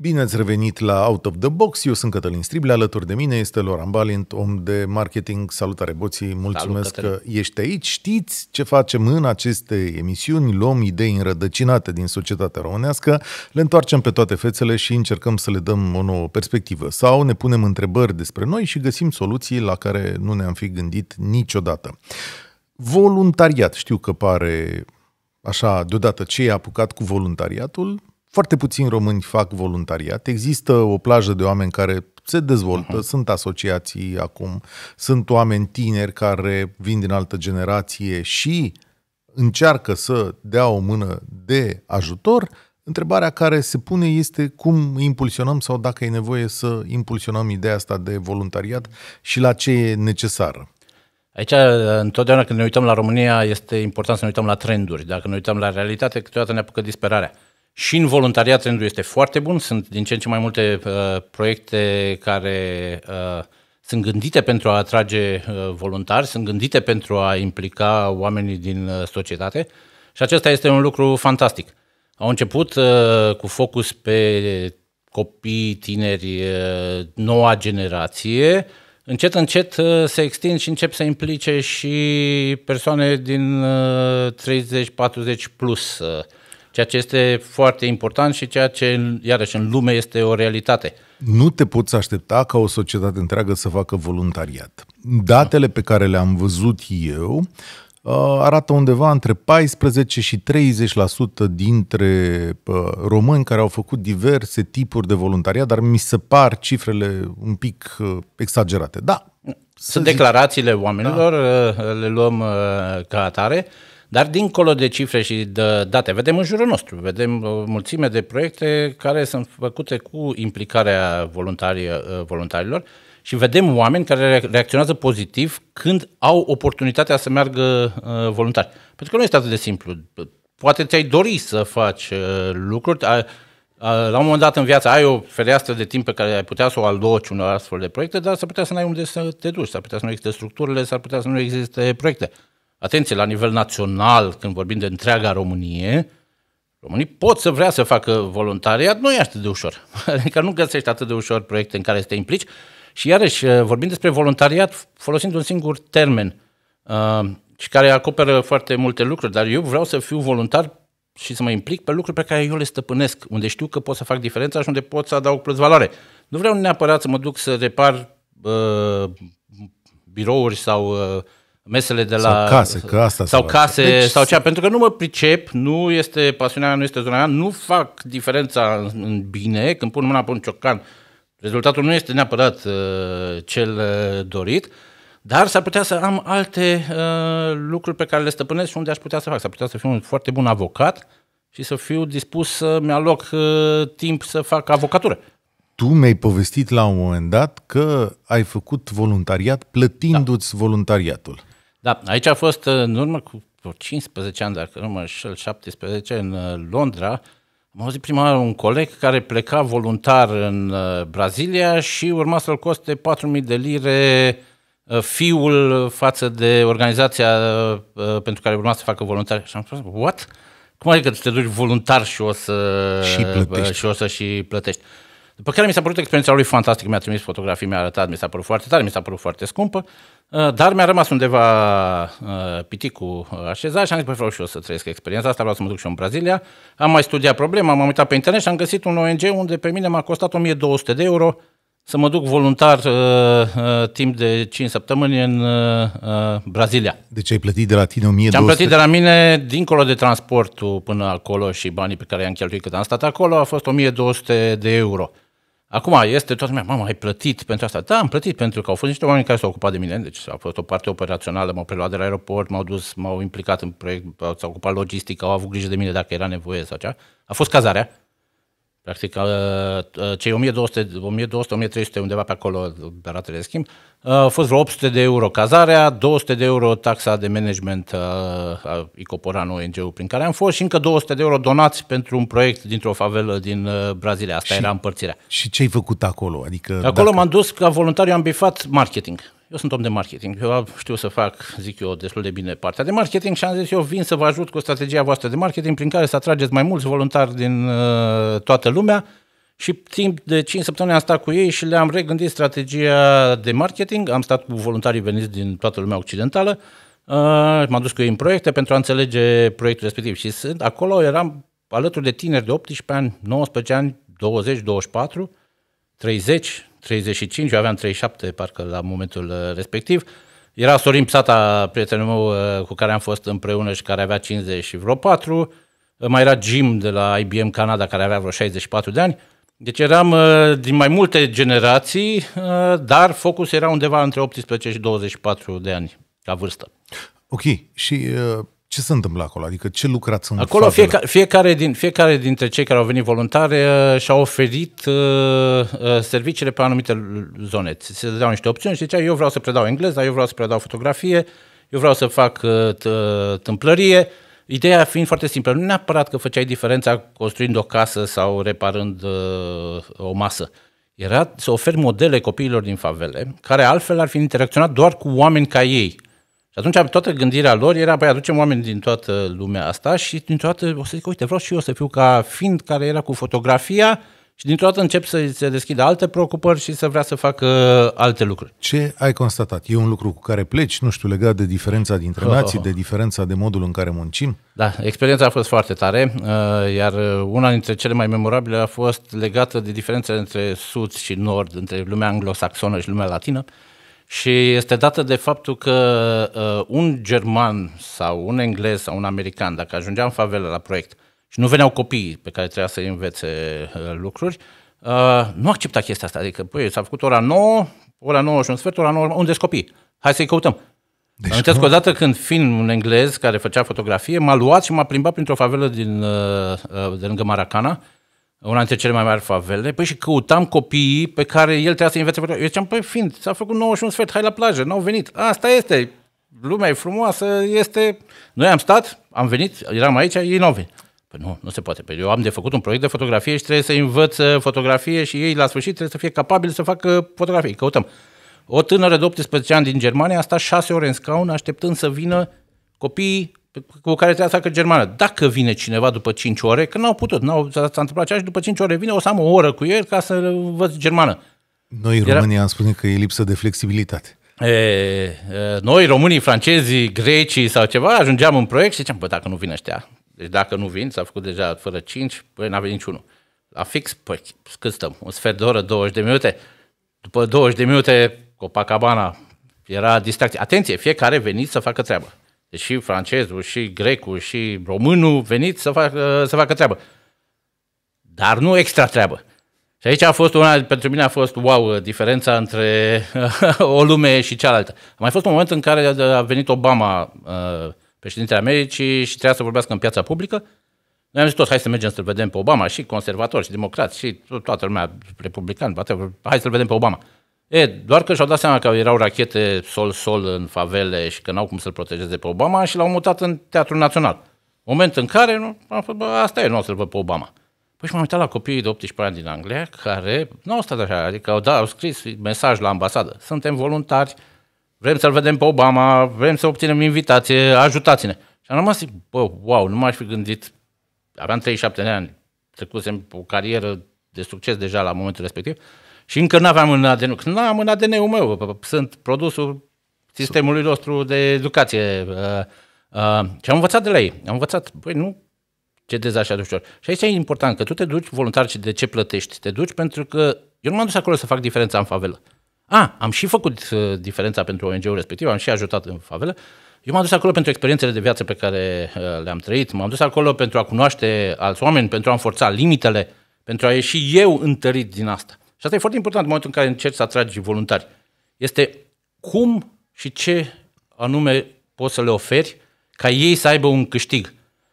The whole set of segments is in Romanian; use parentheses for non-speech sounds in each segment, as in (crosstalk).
Bine ați revenit la Out of the Box, eu sunt Cătălin Strible, alături de mine este Loran Balint, om de marketing. Salutare, Boții, mulțumesc Salut, că ești aici. Știți ce facem în aceste emisiuni, luăm idei înrădăcinate din societatea românească, le întoarcem pe toate fețele și încercăm să le dăm o nouă perspectivă. Sau ne punem întrebări despre noi și găsim soluții la care nu ne-am fi gândit niciodată. Voluntariat, știu că pare așa deodată ce e apucat cu voluntariatul, foarte puțini români fac voluntariat. Există o plajă de oameni care se dezvoltă, uh-huh. sunt asociații acum, sunt oameni tineri care vin din altă generație și încearcă să dea o mână de ajutor, Întrebarea care se pune este cum impulsionăm sau dacă e nevoie să impulsionăm ideea asta de voluntariat și la ce e necesară. Aici, uh, întotdeauna când ne uităm la România, este important să ne uităm la trenduri. Dacă ne uităm la realitate, câteodată ne apucă disperarea și în voluntariat trendul este foarte bun, sunt din ce în ce mai multe uh, proiecte care uh, sunt gândite pentru a atrage uh, voluntari, sunt gândite pentru a implica oamenii din uh, societate și acesta este un lucru fantastic. Au început uh, cu focus pe copii, tineri, uh, noua generație, încet, încet uh, se extind și încep să implice și persoane din uh, 30-40 plus. Uh, ceea ce este foarte important și ceea ce, iarăși, în lume este o realitate. Nu te poți aștepta ca o societate întreagă să facă voluntariat. Datele pe care le-am văzut eu uh, arată undeva între 14 și 30% dintre uh, români care au făcut diverse tipuri de voluntariat, dar mi se par cifrele un pic uh, exagerate. Da. Sunt declarațiile oamenilor, da. le luăm ca atare. Dar dincolo de cifre și de date, vedem în jurul nostru, vedem o uh, mulțime de proiecte care sunt făcute cu implicarea uh, voluntarilor și vedem oameni care reacționează pozitiv când au oportunitatea să meargă uh, voluntari. Pentru că nu este atât de simplu. Poate ți-ai dori să faci lucruri, la un moment dat în viață ai o fereastră de timp pe care ai putea să o aloci unor astfel de proiecte, dar s-ar putea să nu ai unde să te duci, s-ar putea să nu existe structurile, s-ar putea să nu existe proiecte atenție, la nivel național, când vorbim de întreaga Românie, românii pot să vrea să facă voluntariat, nu e atât de ușor. (laughs) Adică nu găsești atât de ușor proiecte în care să te implici. Și iarăși, eh, vorbim despre voluntariat folosind un singur termen eh, și care acoperă foarte multe lucruri, dar eu vreau să fiu voluntar și să mă implic pe lucruri pe care eu le stăpânesc, unde știu că pot să fac diferența și unde pot să adaug plus valoare. Nu vreau neapărat să mă duc să repar uh, birouri sau uh, mesele de la... Sau case, că asta Sau case, deci, sau cea, pentru că nu mă pricep, nu este pasiunea mea, nu este zona mea, nu fac diferența în bine, când pun mâna pe un ciocan, rezultatul nu este neapărat uh, cel uh, dorit, dar s-ar putea să am alte uh, lucruri pe care le stăpânesc și unde aș putea să fac. S-ar putea să fiu un foarte bun avocat și să fiu dispus să-mi aloc uh, timp să fac avocatură. Tu mi-ai povestit la un moment dat că ai făcut voluntariat plătindu-ți da. voluntariatul. Da, aici a fost uh, în urmă cu 15 ani, dacă nu mă șel, 17, în uh, Londra, am auzit prima oară un coleg care pleca voluntar în uh, Brazilia și urma să-l coste 4.000 de lire fiul față de organizația pentru care urma să facă voluntar. Și am spus, what? Cum adică te duci voluntar și o să și, plătești. și o să și plătești? După care mi s-a părut experiența lui fantastică. mi-a trimis fotografii, mi-a arătat, mi s-a părut foarte tare, mi s-a părut foarte scumpă. Uh, dar mi-a rămas undeva uh, piticul așezat și am zis, păi vreau și eu să trăiesc experiența asta, vreau să mă duc și eu în Brazilia. Am mai studiat problema, m-am uitat pe internet și am găsit un ONG unde pe mine m-a costat 1200 de euro să mă duc voluntar uh, uh, timp de 5 săptămâni în uh, uh, Brazilia. Deci ai plătit de la tine 1200? Ce am plătit de la mine, dincolo de transportul până acolo și banii pe care i-am cheltuit cât am stat acolo, a fost 1200 de euro. Uh, Acum este toată lumea, mamă, ai plătit pentru asta? Da, am plătit pentru că au fost niște oameni care s-au ocupat de mine, deci a fost o parte operațională, m-au preluat de la aeroport, m-au dus, m-au implicat în proiect, s-au ocupat logistic, au avut grijă de mine dacă era nevoie sau cea. A fost cazarea, Practic, uh, uh, cei 1200-1300, undeva pe acolo, pe ratele de schimb, uh, au fost vreo 800 de euro cazarea, 200 de euro taxa de management a Icoporan ONG-ul prin care am fost și încă 200 de euro donați pentru un proiect dintr-o favelă din Brazilia. Asta și, era împărțirea. Și ce ai făcut acolo? Adică acolo dacă... m-am dus ca voluntar, am bifat marketing eu sunt om de marketing, eu știu să fac, zic eu, destul de bine partea de marketing și am zis eu vin să vă ajut cu strategia voastră de marketing prin care să atrageți mai mulți voluntari din uh, toată lumea și timp de 5 săptămâni am stat cu ei și le-am regândit strategia de marketing, am stat cu voluntarii veniți din toată lumea occidentală, uh, m-am dus cu ei în proiecte pentru a înțelege proiectul respectiv și sunt, acolo eram alături de tineri de 18 ani, 19 ani, 20, 24, 30, 35, eu aveam 37 parcă la momentul uh, respectiv. Era Sorin Psata, prietenul meu uh, cu care am fost împreună și care avea 50 și vreo 4. Uh, mai era Jim de la IBM Canada care avea vreo 64 de ani. Deci eram din mai multe generații, dar focus era undeva între 18 și 24 de ani ca vârstă. Ok, și uh ce se întâmplă acolo? Adică ce lucrați în Acolo fiecare, fiecare, din, fiecare dintre cei care au venit voluntari uh, și-au oferit uh, uh, serviciile pe anumite zone. Se dădeau niște opțiuni și zicea eu vreau să predau engleză, eu vreau să predau fotografie, eu vreau să fac uh, uh, tâmplărie. Ideea fiind foarte simplă, nu neapărat că făceai diferența construind o casă sau reparând uh, o masă. Era să oferi modele copiilor din favele, care altfel ar fi interacționat doar cu oameni ca ei, și atunci toată gândirea lor era, păi aducem oameni din toată lumea asta și dintr-o dată o să zic, uite, vreau și eu să fiu ca fiind care era cu fotografia și dintr-o dată încep să se deschidă alte preocupări și să vrea să facă uh, alte lucruri. Ce ai constatat? E un lucru cu care pleci, nu știu, legat de diferența dintre oh, oh nații, oh. de diferența de modul în care muncim? Da, experiența a fost foarte tare, uh, iar uh, una dintre cele mai memorabile a fost legată de diferența între sud și nord, între lumea anglosaxonă și lumea latină. Și este dată de faptul că uh, un german sau un englez sau un american, dacă ajungea în favelă la proiect și nu veneau copiii pe care trebuia să-i învețe uh, lucruri, uh, nu accepta chestia asta. Adică, păi, s-a făcut ora 9, ora 9 și un sfert, ora 9, unde copii? Hai să-i căutăm. Deci Amintesc o dată când film un englez care făcea fotografie m-a luat și m-a plimbat printr-o favelă din, uh, uh, de lângă Maracana una dintre cele mai mari favele, păi și căutam copiii pe care el trebuia să învețe. Eu ziceam, păi fiind, s-a făcut 91 sfert, hai la plajă, n-au venit. Asta este, lumea e frumoasă, este... Noi am stat, am venit, eram aici, ei n-au venit. Păi nu, nu se poate. Păi eu am de făcut un proiect de fotografie și trebuie să învăț uh, fotografie și ei la sfârșit trebuie să fie capabili să facă fotografii. Căutăm. O tânără de 18 ani din Germania a stat 6 ore în scaun așteptând să vină copiii cu care trebuie să facă germană. Dacă vine cineva după 5 ore, că n-au putut, n-au, s-a, întâmplat așa, și după 5 ore vine, o să am o oră cu el ca să văd germană. Noi, Era... am spune că e lipsă de flexibilitate. E, e, noi, românii, francezii, grecii sau ceva, ajungeam în proiect și ziceam, păi dacă nu vin ăștia, deci dacă nu vin, s-a făcut deja fără 5, păi n-a venit niciunul. La fix, păi, cât stăm? Un sfert de oră, 20 de minute? După 20 de minute, Copacabana era distracție. Atenție, fiecare venit să facă treaba. Deci și francezul, și grecul, și românul venit să facă, uh, să facă treabă. Dar nu extra treabă. Și aici a fost una, pentru mine a fost wow, diferența între uh, (laughs) o lume și cealaltă. A mai fost un moment în care a venit Obama, uh, președintele Americii, și trebuia să vorbească în piața publică. Noi am zis toți, hai să mergem să-l vedem pe Obama, și conservatori, și democrați, și toată lumea, republican, hai să-l vedem pe Obama. E, doar că și-au dat seama că erau rachete sol-sol în favele și că n-au cum să-l protejeze pe Obama și l-au mutat în Teatrul Național. Moment în care nu, am spus, bă, asta e, nu o să-l văd pe Obama. Păi și m-am uitat la copiii de 18 ani din Anglia care nu au stat așa, adică au, da, au scris mesaj la ambasadă. Suntem voluntari, vrem să-l vedem pe Obama, vrem să obținem invitație, ajutați-ne. Și am rămas, zic, bă, wow, nu m-aș fi gândit, aveam 37 de ani, trecusem o carieră de succes deja la momentul respectiv, și încă nu aveam un ADN, nu am un ADN-ul meu, sunt produsul sistemului nostru de educație. Uh, uh, și am învățat de la ei. Am învățat, băi, nu ce așa de ușor. Și aici e important, că tu te duci voluntar și de ce plătești? Te duci pentru că eu nu m-am dus acolo să fac diferența în favelă. A, am și făcut uh, diferența pentru ONG-ul respectiv, am și ajutat în favelă. Eu m-am dus acolo pentru experiențele de viață pe care uh, le-am trăit, m-am dus acolo pentru a cunoaște alți oameni, pentru a forța limitele, pentru a ieși eu întărit din asta. Și asta e foarte important în momentul în care încerci să atragi voluntari. Este cum și ce anume poți să le oferi ca ei să aibă un câștig.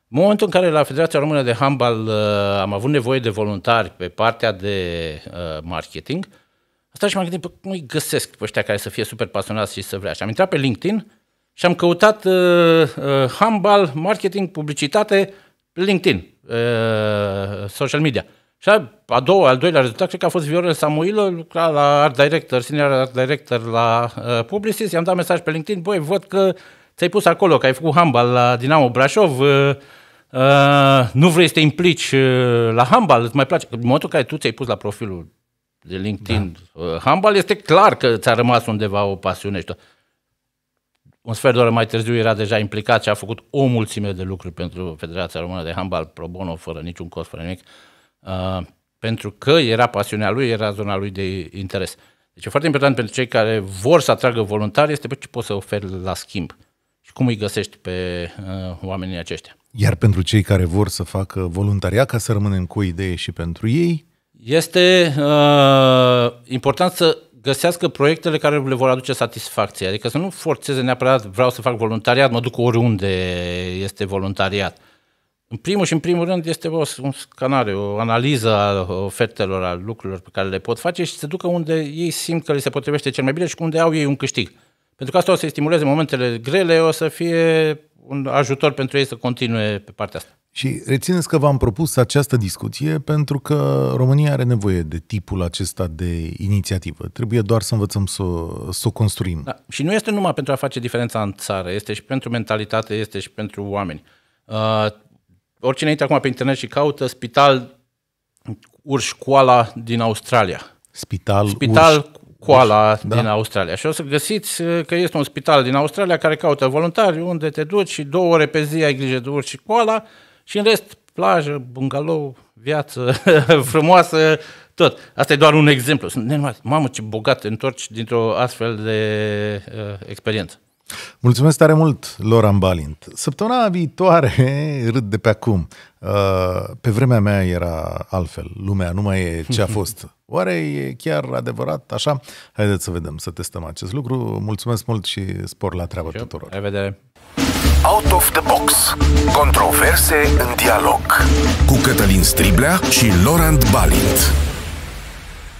În momentul în care la Federația Română de Handbal uh, am avut nevoie de voluntari pe partea de uh, marketing, asta și m-am gândit, păi, cum îi găsesc pe ăștia care să fie super pasionați și să vrea. Și am intrat pe LinkedIn și am căutat uh, uh, marketing, publicitate, LinkedIn, uh, social media. Și a doua, al doilea rezultat, cred că a fost Viorel Samuilă, lucra la art director, senior art director la uh, Publicis, i-am dat mesaj pe LinkedIn, băi, văd că ți-ai pus acolo, că ai făcut handball la Dinamo Brașov, uh, uh, nu vrei să te implici uh, la handball, îți mai place. În momentul în care tu ți-ai pus la profilul de LinkedIn, da. uh, handball, este clar că ți-a rămas undeva o pasiune și tot. Un sfert de oră mai târziu era deja implicat și a făcut o mulțime de lucruri pentru Federația Română de Handball, pro bono, fără niciun cost, fără nimic. Uh, Uh, pentru că era pasiunea lui, era zona lui de interes. Deci e foarte important pentru cei care vor să atragă voluntari este ce poți să oferi la schimb și cum îi găsești pe uh, oamenii aceștia. Iar pentru cei care vor să facă voluntariat, ca să rămânem cu o idee și pentru ei? Este uh, important să găsească proiectele care le vor aduce satisfacție. Adică să nu forțeze neapărat vreau să fac voluntariat, mă duc oriunde este voluntariat. Uh, în primul și în primul rând este o scanare, o analiză a ofertelor, a lucrurilor pe care le pot face și se ducă unde ei simt că li se potrivește cel mai bine și unde au ei un câștig. Pentru că asta o să-i stimuleze momentele grele, o să fie un ajutor pentru ei să continue pe partea asta. Și rețineți că v-am propus această discuție pentru că România are nevoie de tipul acesta de inițiativă. Trebuie doar să învățăm să, să o construim. Da. Și nu este numai pentru a face diferența în țară, este și pentru mentalitate, este și pentru oameni. Uh, oricine intră acum pe internet și caută spital urșcoala din Australia. Spital, spital urși, koala din da. Australia. Și o să găsiți uh, că este un spital din Australia care caută voluntari unde te duci și două ore pe zi ai grijă de urși și coala și în rest plajă, bungalow, viață (laughs) frumoasă, tot. Asta e doar un exemplu. Sunt nenumărat. Mamă, ce bogat te întorci dintr-o astfel de uh, experiență. Mulțumesc tare mult, Loran Balint. Săptămâna viitoare, (laughs) râd de pe acum, uh, pe vremea mea era altfel. Lumea nu mai e ce a fost. (laughs) Oare e chiar adevărat așa? Haideți să vedem, să testăm acest lucru. Mulțumesc mult și spor la treabă tuturor. La revedere! Out of the Box. Controverse în dialog. Cu Cătălin Striblea și Laurent Balint.